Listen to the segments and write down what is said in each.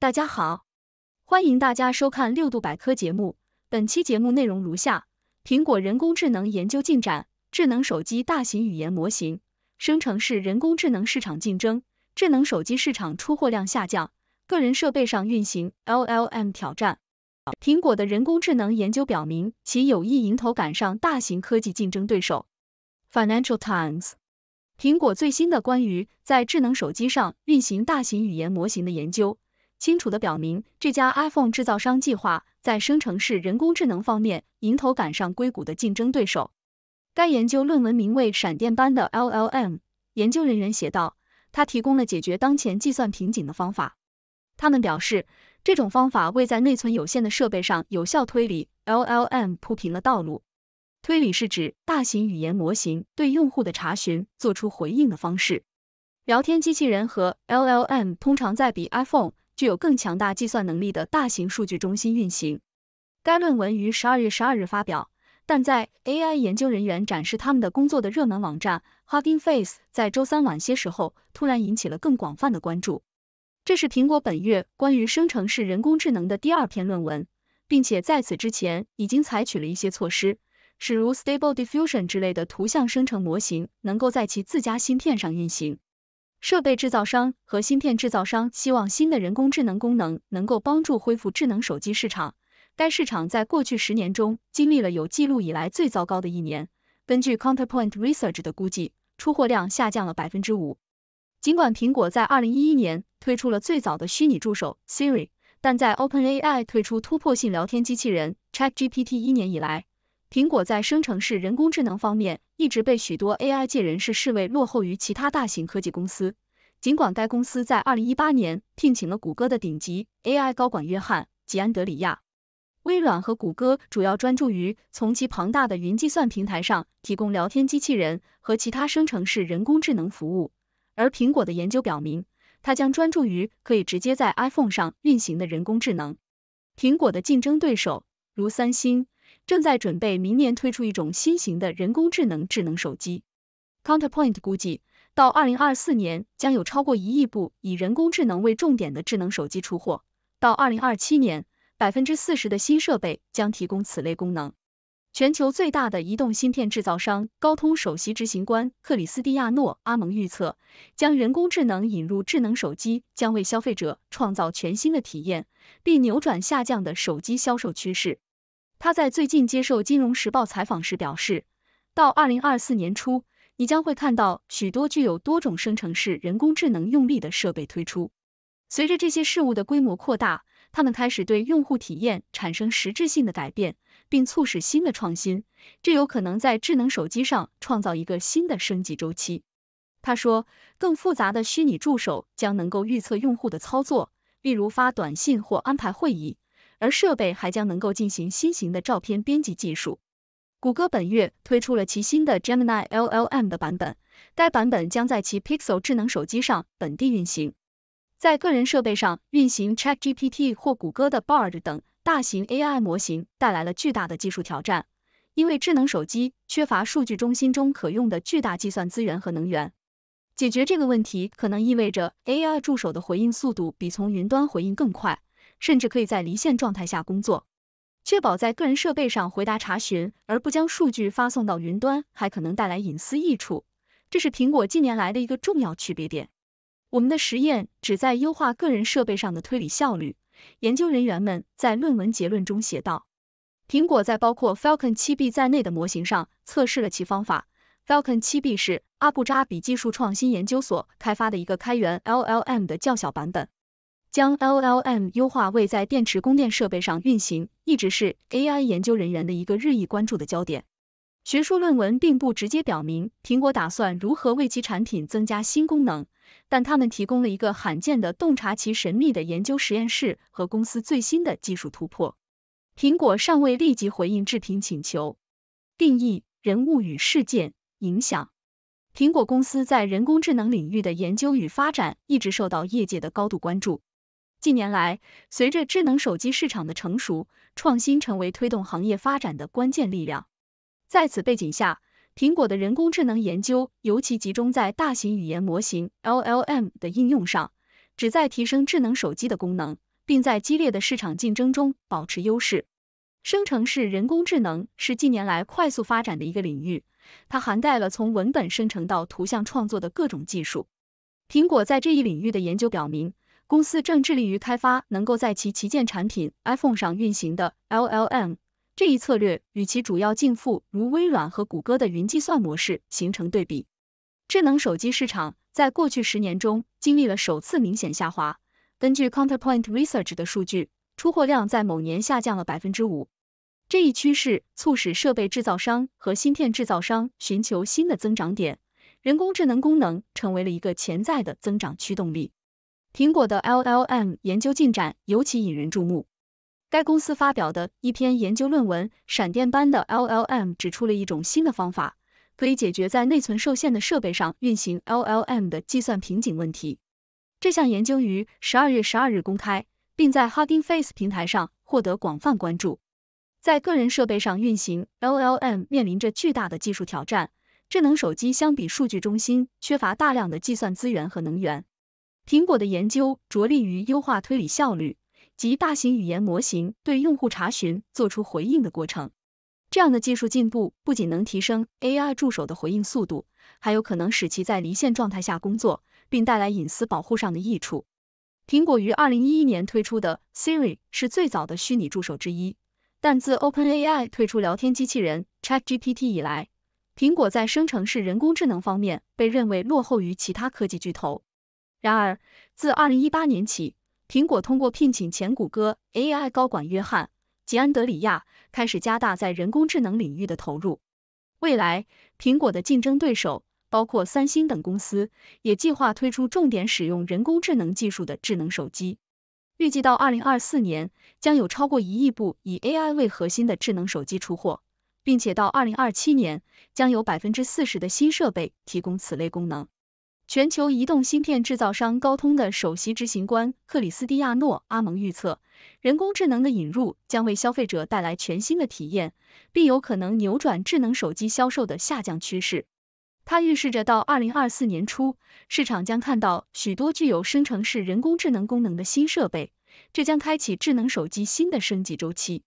大家好，欢迎大家收看六度百科节目。本期节目内容如下：苹果人工智能研究进展，智能手机大型语言模型，生成式人工智能市场竞争，智能手机市场出货量下降，个人设备上运行 LLM 挑战。苹果的人工智能研究表明，其有意迎头赶上大型科技竞争对手。Financial Times，苹果最新的关于在智能手机上运行大型语言模型的研究。清楚地表明，这家 iPhone 制造商计划在生成式人工智能方面迎头赶上硅谷的竞争对手。该研究论文名为《闪电般的 LLM》，研究人员写道，它提供了解决当前计算瓶颈的方法。他们表示，这种方法为在内存有限的设备上有效推理 LLM 铺平了道路。推理是指大型语言模型对用户的查询做出回应的方式。聊天机器人和 LLM 通常在比 iPhone 具有更强大计算能力的大型数据中心运行。该论文于十二月十二日发表，但在 AI 研究人员展示他们的工作的热门网站 Hugging Face 在周三晚些时候突然引起了更广泛的关注。这是苹果本月关于生成式人工智能的第二篇论文，并且在此之前已经采取了一些措施，使如 Stable Diffusion 之类的图像生成模型能够在其自家芯片上运行。设备制造商和芯片制造商希望新的人工智能功能能够帮助恢复智能手机市场。该市场在过去十年中经历了有记录以来最糟糕的一年。根据 Counterpoint Research 的估计，出货量下降了百分之五。尽管苹果在二零一一年推出了最早的虚拟助手 Siri，但在 OpenAI 推出突破性聊天机器人 ChatGPT 一年以来。苹果在生成式人工智能方面一直被许多 AI 界人士视为落后于其他大型科技公司。尽管该公司在2018年聘请了谷歌的顶级 AI 高管约翰·吉安德里亚，微软和谷歌主要专注于从其庞大的云计算平台上提供聊天机器人和其他生成式人工智能服务，而苹果的研究表明，它将专注于可以直接在 iPhone 上运行的人工智能。苹果的竞争对手如三星。正在准备明年推出一种新型的人工智能智能手机。Counterpoint 估计，到2024年将有超过一亿部以人工智能为重点的智能手机出货。到2027年，百分之四十的新设备将提供此类功能。全球最大的移动芯片制造商高通首席执行官克里斯蒂亚诺·阿蒙预测，将人工智能引入智能手机将为消费者创造全新的体验，并扭转下降的手机销售趋势。他在最近接受《金融时报》采访时表示，到二零二四年初，你将会看到许多具有多种生成式人工智能用力的设备推出。随着这些事物的规模扩大，他们开始对用户体验产生实质性的改变，并促使新的创新。这有可能在智能手机上创造一个新的升级周期。他说，更复杂的虚拟助手将能够预测用户的操作，例如发短信或安排会议。而设备还将能够进行新型的照片编辑技术。谷歌本月推出了其新的 Gemini LLM 的版本，该版本将在其 Pixel 智能手机上本地运行。在个人设备上运行 ChatGPT 或谷歌的 Bard 等大型 AI 模型带来了巨大的技术挑战，因为智能手机缺乏数据中心中可用的巨大计算资源和能源。解决这个问题可能意味着 AI 助手的回应速度比从云端回应更快。甚至可以在离线状态下工作，确保在个人设备上回答查询而不将数据发送到云端，还可能带来隐私益处。这是苹果近年来的一个重要区别点。我们的实验旨在优化个人设备上的推理效率。研究人员们在论文结论中写道：“苹果在包括 Falcon 7B 在内的模型上测试了其方法。Falcon 7B 是阿布扎比技术创新研究所开发的一个开源 LLM 的较小版本。”将 L L M 优化为在电池供电设备上运行，一直是 A I 研究人员的一个日益关注的焦点。学术论文并不直接表明苹果打算如何为其产品增加新功能，但他们提供了一个罕见的洞察其神秘的研究实验室和公司最新的技术突破。苹果尚未立即回应置评请求。定义、人物与事件、影响。苹果公司在人工智能领域的研究与发展一直受到业界的高度关注。近年来，随着智能手机市场的成熟，创新成为推动行业发展的关键力量。在此背景下，苹果的人工智能研究尤其集中在大型语言模型 （LLM） 的应用上，旨在提升智能手机的功能，并在激烈的市场竞争中保持优势。生成式人工智能是近年来快速发展的一个领域，它涵盖了从文本生成到图像创作的各种技术。苹果在这一领域的研究表明，公司正致力于开发能够在其旗舰产品 iPhone 上运行的 LLM。这一策略与其主要竞户如微软和谷歌的云计算模式形成对比。智能手机市场在过去十年中经历了首次明显下滑，根据 Counterpoint Research 的数据，出货量在某年下降了百分之五。这一趋势促使设备制造商和芯片制造商寻求新的增长点，人工智能功能成为了一个潜在的增长驱动力。苹果的 LLM 研究进展尤其引人注目。该公司发表的一篇研究论文《闪电般的 LLM》指出了一种新的方法，可以解决在内存受限的设备上运行 LLM 的计算瓶颈问题。这项研究于十二月十二日公开，并在 Hugging Face 平台上获得广泛关注。在个人设备上运行 LLM 面临着巨大的技术挑战。智能手机相比数据中心，缺乏大量的计算资源和能源。苹果的研究着力于优化推理效率及大型语言模型对用户查询做出回应的过程。这样的技术进步不仅能提升 AI 助手的回应速度，还有可能使其在离线状态下工作，并带来隐私保护上的益处。苹果于2011年推出的 Siri 是最早的虚拟助手之一，但自 OpenAI 推出聊天机器人 ChatGPT 以来，苹果在生成式人工智能方面被认为落后于其他科技巨头。然而，自二零一八年起，苹果通过聘请前谷歌 AI 高管约翰·吉安德里亚，开始加大在人工智能领域的投入。未来，苹果的竞争对手，包括三星等公司，也计划推出重点使用人工智能技术的智能手机。预计到二零二四年，将有超过一亿部以 AI 为核心的智能手机出货，并且到二零二七年，将有百分之四十的新设备提供此类功能。全球移动芯片制造商高通的首席执行官克里斯蒂亚诺·阿蒙预测，人工智能的引入将为消费者带来全新的体验，并有可能扭转智能手机销售的下降趋势。他预示着到二零二四年初，市场将看到许多具有生成式人工智能功能的新设备，这将开启智能手机新的升级周期。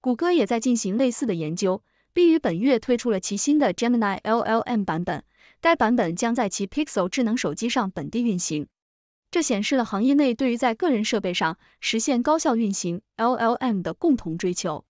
谷歌也在进行类似的研究，并于本月推出了其新的 Gemini LLM 版本。该版本将在其 Pixel 智能手机上本地运行，这显示了行业内对于在个人设备上实现高效运行 LLM 的共同追求。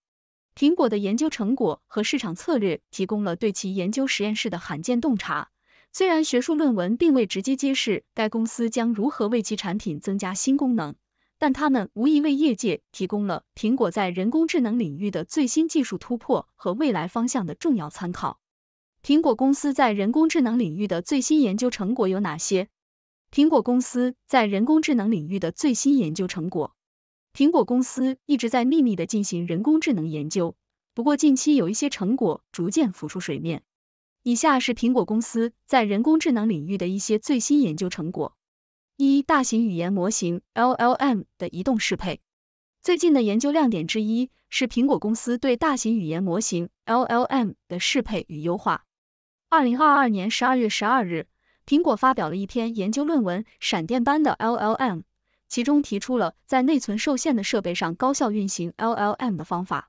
苹果的研究成果和市场策略提供了对其研究实验室的罕见洞察。虽然学术论文并未直接揭示该公司将如何为其产品增加新功能，但他们无疑为业界提供了苹果在人工智能领域的最新技术突破和未来方向的重要参考。苹果公司在人工智能领域的最新研究成果有哪些？苹果公司在人工智能领域的最新研究成果。苹果公司一直在秘密的进行人工智能研究，不过近期有一些成果逐渐浮出水面。以下是苹果公司在人工智能领域的一些最新研究成果：一、大型语言模型 （LLM） 的移动适配。最近的研究亮点之一是苹果公司对大型语言模型 （LLM） 的适配与优化。二零二二年十二月十二日，苹果发表了一篇研究论文《闪电般的 LLM》，其中提出了在内存受限的设备上高效运行 LLM 的方法。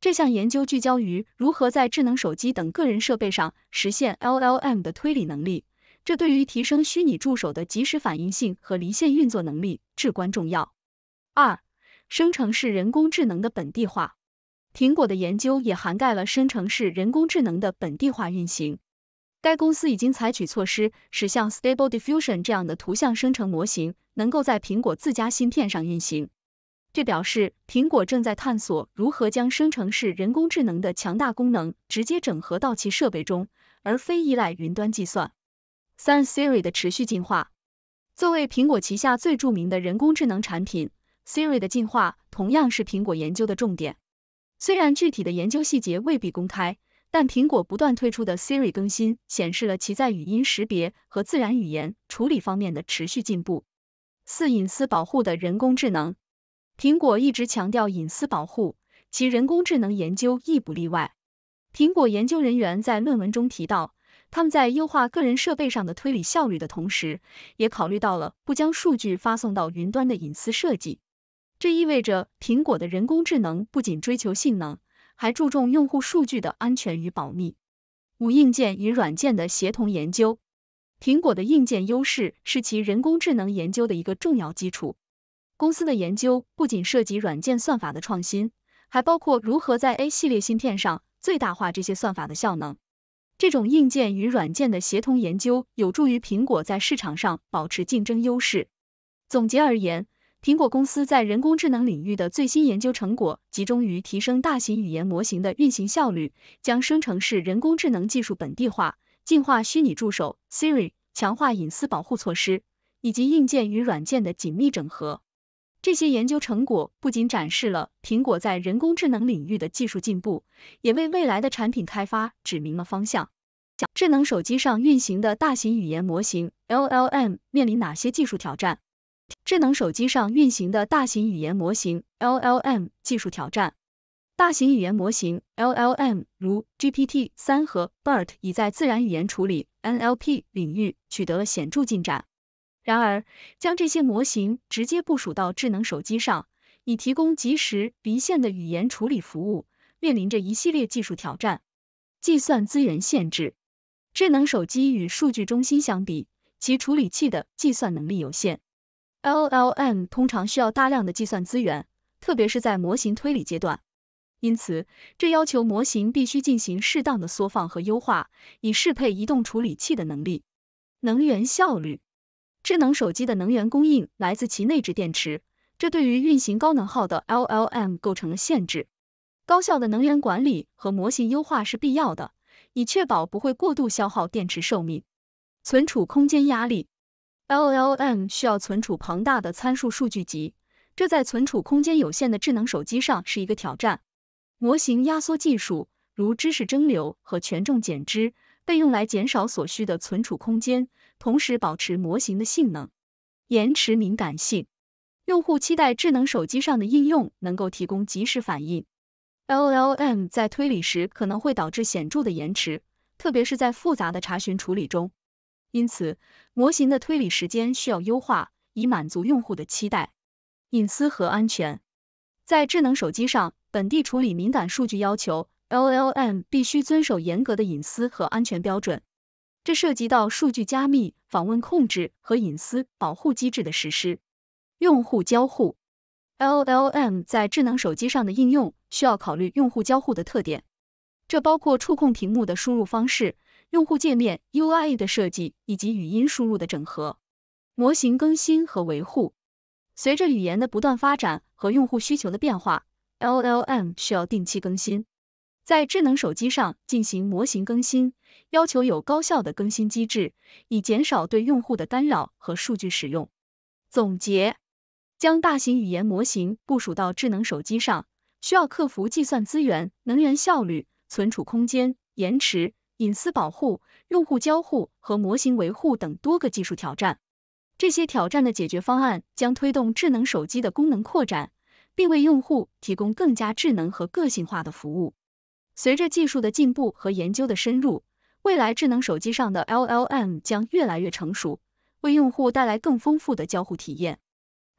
这项研究聚焦于如何在智能手机等个人设备上实现 LLM 的推理能力，这对于提升虚拟助手的即时反应性和离线运作能力至关重要。二、生成式人工智能的本地化，苹果的研究也涵盖了生成式人工智能的本地化运行。该公司已经采取措施，使像 Stable Diffusion 这样的图像生成模型能够在苹果自家芯片上运行。这表示苹果正在探索如何将生成式人工智能的强大功能直接整合到其设备中，而非依赖云端计算。三 Siri 的持续进化。作为苹果旗下最著名的人工智能产品，Siri 的进化同样是苹果研究的重点。虽然具体的研究细节未必公开。但苹果不断推出的 Siri 更新显示了其在语音识别和自然语言处理方面的持续进步。四、隐私保护的人工智能。苹果一直强调隐私保护，其人工智能研究亦不例外。苹果研究人员在论文中提到，他们在优化个人设备上的推理效率的同时，也考虑到了不将数据发送到云端的隐私设计。这意味着苹果的人工智能不仅追求性能。还注重用户数据的安全与保密。五、硬件与软件的协同研究。苹果的硬件优势是其人工智能研究的一个重要基础。公司的研究不仅涉及软件算法的创新，还包括如何在 A 系列芯片上最大化这些算法的效能。这种硬件与软件的协同研究有助于苹果在市场上保持竞争优势。总结而言，苹果公司在人工智能领域的最新研究成果，集中于提升大型语言模型的运行效率，将生成式人工智能技术本地化，进化虚拟助手 Siri，强化隐私保护措施，以及硬件与软件的紧密整合。这些研究成果不仅展示了苹果在人工智能领域的技术进步，也为未来的产品开发指明了方向。讲智能手机上运行的大型语言模型 （LLM） 面临哪些技术挑战？智能手机上运行的大型语言模型 （LLM） 技术挑战。大型语言模型 （LLM） 如 GPT-3 和 BERT 已在自然语言处理 （NLP） 领域取得了显著进展。然而，将这些模型直接部署到智能手机上，以提供即时离线的语言处理服务，面临着一系列技术挑战。计算资源限制，智能手机与数据中心相比，其处理器的计算能力有限。LLM 通常需要大量的计算资源，特别是在模型推理阶段。因此，这要求模型必须进行适当的缩放和优化，以适配移动处理器的能力。能源效率，智能手机的能源供应来自其内置电池，这对于运行高能耗的 LLM 构成了限制。高效的能源管理和模型优化是必要的，以确保不会过度消耗电池寿命。存储空间压力。LLM 需要存储庞大的参数数据集，这在存储空间有限的智能手机上是一个挑战。模型压缩技术，如知识蒸馏和权重剪枝，被用来减少所需的存储空间，同时保持模型的性能。延迟敏感性，用户期待智能手机上的应用能够提供及时反应。LLM 在推理时可能会导致显著的延迟，特别是在复杂的查询处理中。因此，模型的推理时间需要优化，以满足用户的期待。隐私和安全，在智能手机上本地处理敏感数据要求，LLM 必须遵守严格的隐私和安全标准。这涉及到数据加密、访问控制和隐私保护机制的实施。用户交互，LLM 在智能手机上的应用需要考虑用户交互的特点，这包括触控屏幕的输入方式。用户界面 （UI） 的设计以及语音输入的整合，模型更新和维护。随着语言的不断发展和用户需求的变化，LLM 需要定期更新。在智能手机上进行模型更新，要求有高效的更新机制，以减少对用户的干扰和数据使用。总结：将大型语言模型部署到智能手机上，需要克服计算资源、能源效率、存储空间、延迟。隐私保护、用户交互和模型维护等多个技术挑战。这些挑战的解决方案将推动智能手机的功能扩展，并为用户提供更加智能和个性化的服务。随着技术的进步和研究的深入，未来智能手机上的 LLM 将越来越成熟，为用户带来更丰富的交互体验。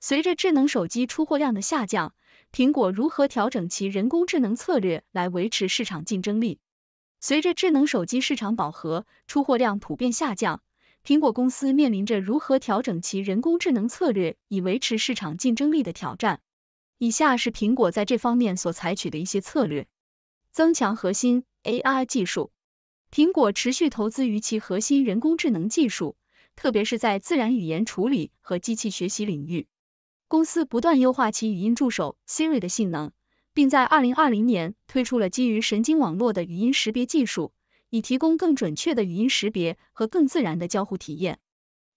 随着智能手机出货量的下降，苹果如何调整其人工智能策略来维持市场竞争力？随着智能手机市场饱和，出货量普遍下降，苹果公司面临着如何调整其人工智能策略以维持市场竞争力的挑战。以下是苹果在这方面所采取的一些策略：增强核心 AI 技术。苹果持续投资于其核心人工智能技术，特别是在自然语言处理和机器学习领域。公司不断优化其语音助手 Siri 的性能。并在二零二零年推出了基于神经网络的语音识别技术，以提供更准确的语音识别和更自然的交互体验。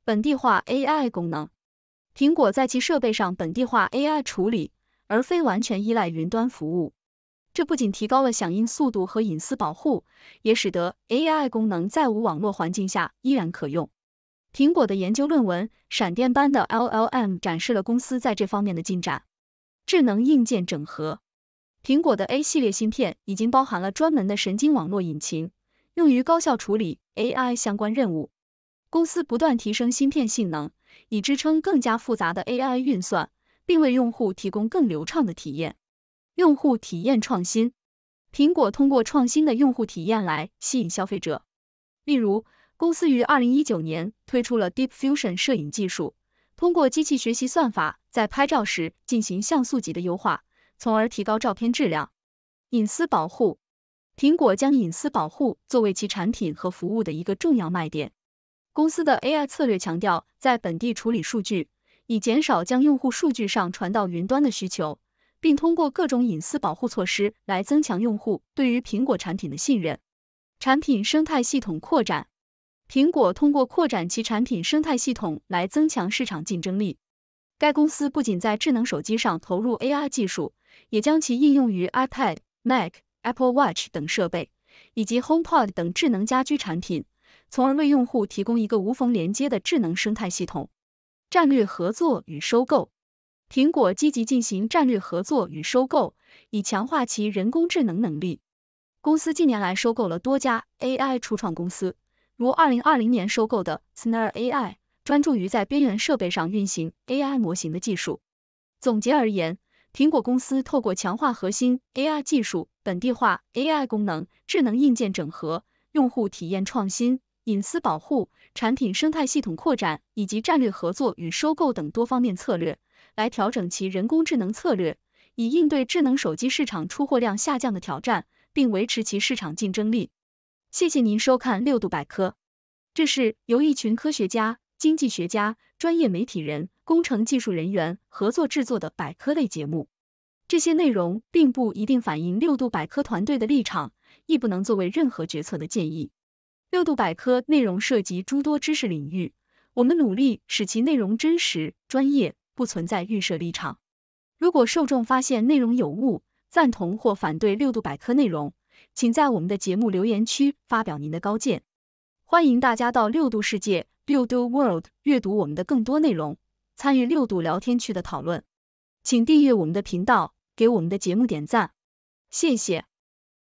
本地化 AI 功能，苹果在其设备上本地化 AI 处理，而非完全依赖云端服务。这不仅提高了响应速度和隐私保护，也使得 AI 功能在无网络环境下依然可用。苹果的研究论文《闪电般的 LLM》展示了公司在这方面的进展。智能硬件整合。苹果的 A 系列芯片已经包含了专门的神经网络引擎，用于高效处理 AI 相关任务。公司不断提升芯片性能，以支撑更加复杂的 AI 运算，并为用户提供更流畅的体验。用户体验创新，苹果通过创新的用户体验来吸引消费者。例如，公司于二零一九年推出了 Deep Fusion 摄影技术，通过机器学习算法在拍照时进行像素级的优化。从而提高照片质量。隐私保护，苹果将隐私保护作为其产品和服务的一个重要卖点。公司的 AI 策略强调在本地处理数据，以减少将用户数据上传到云端的需求，并通过各种隐私保护措施来增强用户对于苹果产品的信任。产品生态系统扩展，苹果通过扩展其产品生态系统来增强市场竞争力。该公司不仅在智能手机上投入 AI 技术，也将其应用于 iPad、Mac、Apple Watch 等设备，以及 HomePod 等智能家居产品，从而为用户提供一个无缝连接的智能生态系统。战略合作与收购，苹果积极进行战略合作与收购，以强化其人工智能能力。公司近年来收购了多家 AI 初创公司，如二零二零年收购的 Snare AI。专注于在边缘设备上运行 AI 模型的技术。总结而言，苹果公司透过强化核心 AI 技术、本地化 AI 功能、智能硬件整合、用户体验创新、隐私保护、产品生态系统扩展以及战略合作与收购等多方面策略，来调整其人工智能策略，以应对智能手机市场出货量下降的挑战，并维持其市场竞争力。谢谢您收看六度百科，这是由一群科学家。经济学家、专业媒体人、工程技术人员合作制作的百科类节目，这些内容并不一定反映六度百科团队的立场，亦不能作为任何决策的建议。六度百科内容涉及诸多知识领域，我们努力使其内容真实、专业，不存在预设立场。如果受众发现内容有误、赞同或反对六度百科内容，请在我们的节目留言区发表您的高见。欢迎大家到六度世界。六度 world 阅读我们的更多内容，参与六度聊天区的讨论，请订阅我们的频道，给我们的节目点赞，谢谢。